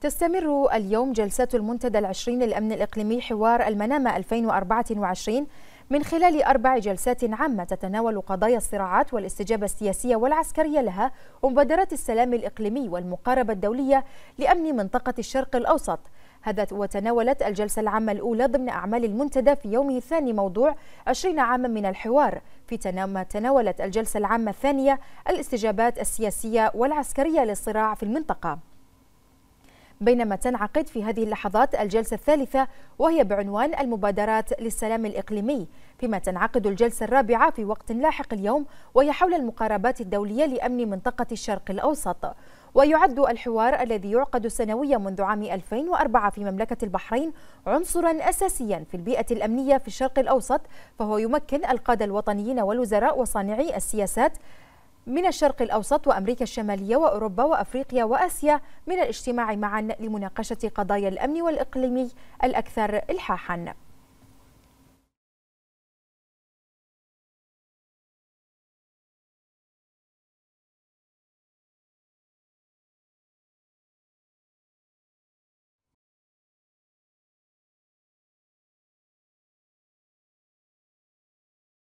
تستمر اليوم جلسات المنتدى العشرين للأمن الإقليمي حوار المنامة 2024 من خلال أربع جلسات عامة تتناول قضايا الصراعات والاستجابة السياسية والعسكرية لها ومبادرات السلام الإقليمي والمقاربة الدولية لأمن منطقة الشرق الأوسط هذا وتناولت الجلسة العامة الأولى ضمن أعمال المنتدى في يومه الثاني موضوع 20 عاما من الحوار في تناولت الجلسة العامة الثانية الاستجابات السياسية والعسكرية للصراع في المنطقة بينما تنعقد في هذه اللحظات الجلسة الثالثة وهي بعنوان المبادرات للسلام الإقليمي فيما تنعقد الجلسة الرابعة في وقت لاحق اليوم وهي حول المقاربات الدولية لأمن منطقة الشرق الأوسط ويعد الحوار الذي يعقد سنويا منذ عام 2004 في مملكة البحرين عنصرا أساسيا في البيئة الأمنية في الشرق الأوسط فهو يمكن القادة الوطنيين والوزراء وصانعي السياسات من الشرق الأوسط وأمريكا الشمالية وأوروبا وأفريقيا وآسيا من الاجتماع معا لمناقشة قضايا الأمن والإقليمي الأكثر إلحاحاً